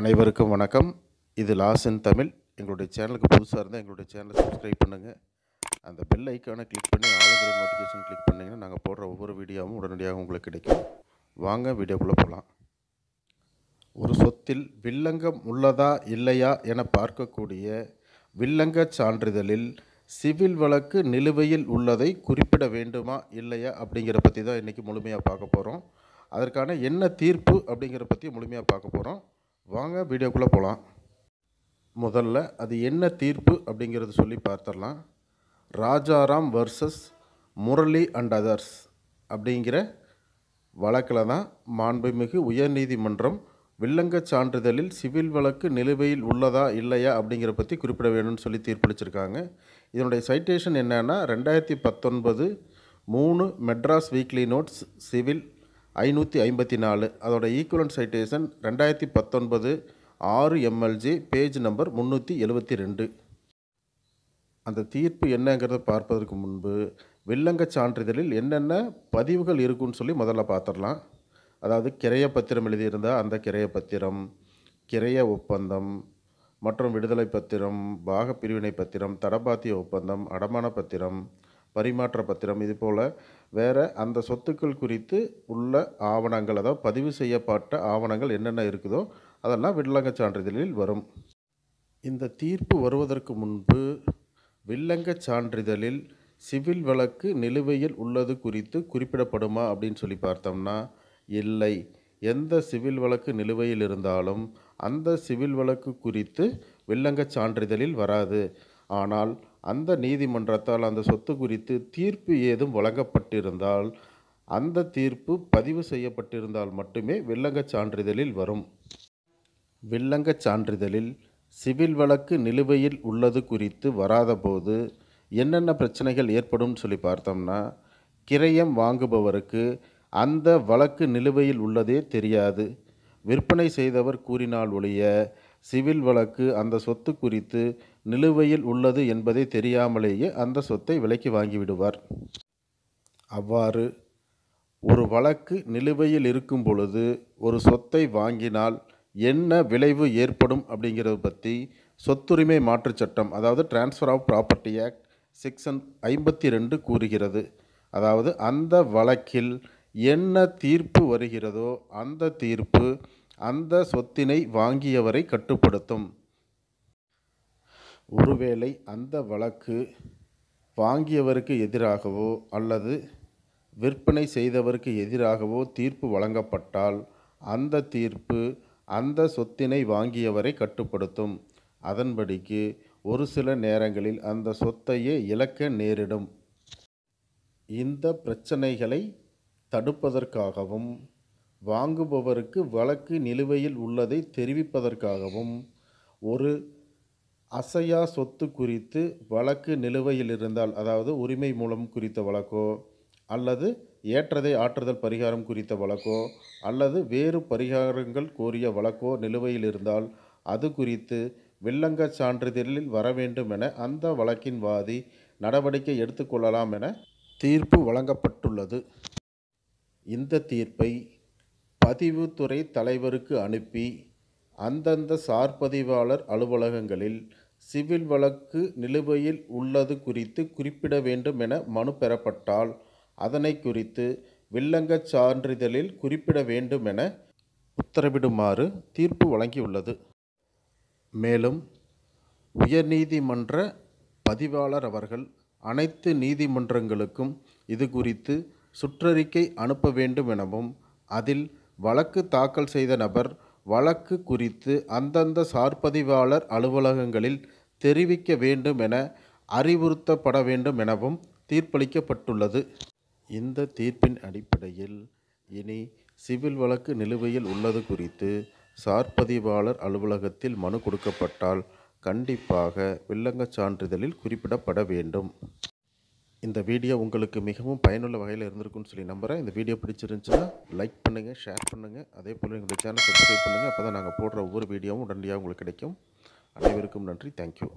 அனைவருக்கும் வணக்கம் இது லாஸ் இன் தமிழ் எங்களுடைய சேனலுக்கு புதுசாக இருந்தால் எங்களுடைய சேனலை சப்ஸ்கிரைப் பண்ணுங்கள் அந்த பெல் ஐக்கானை கிளிக் பண்ணி ஆளுங்கிற நோட்டிஃபிகேஷன் கிளிக் பண்ணிங்கன்னா நாங்கள் போடுற ஒவ்வொரு வீடியோவும் உடனடியாக உங்களுக்கு கிடைக்கும் வாங்க வீடியோக்குள்ளே போகலாம் ஒரு சொத்தில் வில்லங்கம் உள்ளதா இல்லையா என பார்க்கக்கூடிய வில்லங்க சான்றிதழில் சிவில் வழக்கு நிலுவையில் உள்ளதை குறிப்பிட வேண்டுமா இல்லையா அப்படிங்கிற பற்றி தான் இன்றைக்கி முழுமையாக பார்க்க போகிறோம் அதற்கான என்ன தீர்ப்பு அப்படிங்கிற பற்றி முழுமையாக பார்க்க போகிறோம் வாங்க வீடியோக்குள்ளே போகலாம் முதல்ல அது என்ன தீர்ப்பு அப்படிங்கிறது சொல்லி பார்த்துடலாம் Rajaram versus Murali and others அப்படிங்கிற வழக்கில் தான் மாண்புமிகு உயர்நீதிமன்றம் வில்லங்கச் சான்றிதழில் சிவில் வழக்கு நிலுவையில் உள்ளதா இல்லையா அப்படிங்கிற பற்றி குறிப்பிட வேணும்னு சொல்லி தீர்ப்பளிச்சிருக்காங்க இதனுடைய சைட்டேஷன் என்னென்னா ரெண்டாயிரத்தி பத்தொன்பது மூணு மெட்ராஸ் வீக்லி நோட்ஸ் சிவில் ஐநூற்றி ஐம்பத்தி நாலு அதோடய ஈக்குவலன் சைட்டேஷன் ரெண்டாயிரத்தி பத்தொன்பது ஆறு எம்எல்ஜி பேஜ் நம்பர் முந்நூற்றி எழுபத்தி ரெண்டு அந்த தீர்ப்பு என்னங்கிறத பார்ப்பதற்கு முன்பு வில்லங்க சான்றிதழில் என்னென்ன பதிவுகள் இருக்குன்னு சொல்லி முதல்ல பார்த்துடலாம் அதாவது கிரைய பத்திரம் எழுதியிருந்தால் அந்த கிரைய பத்திரம் கிரைய ஒப்பந்தம் மற்றும் விடுதலை பத்திரம் பாகப்பிரிவினை பத்திரம் தடபாத்திய ஒப்பந்தம் அடமான பத்திரம் பரிமாற்ற பத்திரம் இது போல் வேறு அந்த சொத்துக்கள் குறித்து உள்ள ஆவணங்கள் அதாவது பதிவு செய்யப்பட்ட ஆவணங்கள் என்னென்ன இருக்குதோ அதெல்லாம் வில்லங்க சான்றிதழில் வரும் இந்த தீர்ப்பு வருவதற்கு முன்பு வில்லங்க சான்றிதழில் சிவில் வழக்கு நிலுவையில் உள்ளது குறித்து குறிப்பிடப்படுமா அப்படின்னு சொல்லி பார்த்தோம்னா இல்லை எந்த சிவில் வழக்கு நிலுவையில் இருந்தாலும் அந்த சிவில் வழக்கு குறித்து வில்லங்க சான்றிதழில் வராது ஆனால் அந்த நீதிமன்றத்தால் அந்த சொத்து குறித்து தீர்ப்பு ஏதும் வழங்கப்பட்டிருந்தால் அந்த தீர்ப்பு பதிவு செய்யப்பட்டிருந்தால் மட்டுமே வில்லங்கச் சான்றிதழில் வரும் வில்லங்கச் சான்றிதழில் சிவில் வழக்கு நிலுவையில் உள்ளது குறித்து வராதபோது என்னென்ன பிரச்சனைகள் ஏற்படும் சொல்லி பார்த்தோம்னா கிரயம் வாங்குபவருக்கு அந்த வழக்கு நிலுவையில் உள்ளதே தெரியாது விற்பனை செய்தவர் கூறினால் ஒழிய சிவில் வழக்கு அந்த சொத்து குறித்து நிலுவையில் உள்ளது என்பதை தெரியாமலேயே அந்த சொத்தை விலைக்கு வாங்கிவிடுவார் அவ்வாறு ஒரு வழக்கு நிலுவையில் இருக்கும் பொழுது ஒரு சொத்தை வாங்கினால் என்ன விளைவு ஏற்படும் அப்படிங்கிறத பற்றி சொத்துரிமை மாற்றுச் சட்டம் அதாவது transfer of property act section ஐம்பத்தி ரெண்டு கூறுகிறது அதாவது அந்த வழக்கில் என்ன தீர்ப்பு வருகிறதோ அந்த தீர்ப்பு அந்த சொத்தினை வாங்கியவரை கட்டுப்படுத்தும் ஒருவேளை அந்த வழக்கு வாங்கியவருக்கு எதிராகவோ அல்லது விற்பனை செய்தவருக்கு எதிராகவோ தீர்ப்பு வழங்கப்பட்டால் அந்த தீர்ப்பு அந்த சொத்தினை வாங்கியவரை கட்டுப்படுத்தும் அதன்படிக்கு ஒரு சில நேரங்களில் அந்த சொத்தையே இழக்க நேரிடும் இந்த பிரச்சனைகளை தடுப்பதற்காகவும் வாங்குபவருக்கு வழக்கு நிலுவையில் உள்ளதை தெரிவிப்பதற்காகவும் ஒரு அசையா சொத்து குறித்து வழக்கு நிலுவையில் இருந்தால் அதாவது உரிமை மூலம் குறித்த வழக்கோ அல்லது ஏற்றதை ஆற்றுதல் பரிகாரம் குறித்த வழக்கோ அல்லது வேறு பரிகாரங்கள் கோரிய வழக்கோ நிலுவையில் இருந்தால் அது குறித்து வில்லங்க சான்றிதழில் வர வேண்டும் என அந்த வழக்கின் வாதி நடவடிக்கை எடுத்துக்கொள்ளலாம் என தீர்ப்பு வழங்கப்பட்டுள்ளது இந்த தீர்ப்பை பதிவுத்துறை தலைவருக்கு அனுப்பி அந்தந்த சார்பதிவாளர் அலுவலகங்களில் சிவில் வழக்கு நிலுவையில் உள்ளது குறித்து குறிப்பிட வேண்டும் என மனு பெறப்பட்டால் அதனை குறித்து வில்லங்கச் சான்றிதழில் குறிப்பிட வேண்டும் என உத்தரவிடுமாறு தீர்ப்பு வழங்கியுள்ளது மேலும் உயர்நீதிமன்ற பதிவாளர் அவர்கள் அனைத்து நீதிமன்றங்களுக்கும் இது குறித்து சுற்றறிக்கை அனுப்ப வேண்டும் எனவும் அதில் வழக்கு தாக்கல் செய்த நபர் வழக்கு குறித்து அந்தந்த சார்பதிவாளர் அலுவலகங்களில் தெரிவிக்க வேண்டும் என அறிவுறுத்தப்பட வேண்டும் எனவும் தீர்ப்பளிக்கப்பட்டுள்ளது இந்த தீர்ப்பின் அடிப்படையில் இனி சிவில் வழக்கு நிலுவையில் உள்ளது குறித்து சார்பதிவாளர் அலுவலகத்தில் மனு கொடுக்கப்பட்டால் கண்டிப்பாக வில்லங்கச் சான்றிதழில் குறிப்பிடப்பட வேண்டும் இந்த வீடியோ உங்களுக்கு மிகவும் பயனுள்ள வகையில் இருந்திருக்குன்னு சொல்லி நம்புகிறேன் இந்த வீடியோ பிடிச்சிருந்துச்சுன்னா லைக் பண்ணுங்கள் ஷேர் பண்ணுங்கள் அதே போல் எங்களுடைய சேனல் சப்ஸ்கிரைப் பண்ணுங்கள் அப்போ தான் நாங்கள் போடுற ஒவ்வொரு வீடியோவும் உடனடியாக உங்களுக்கு கிடைக்கும் அனைவருக்கும் நன்றி தேங்க்யூ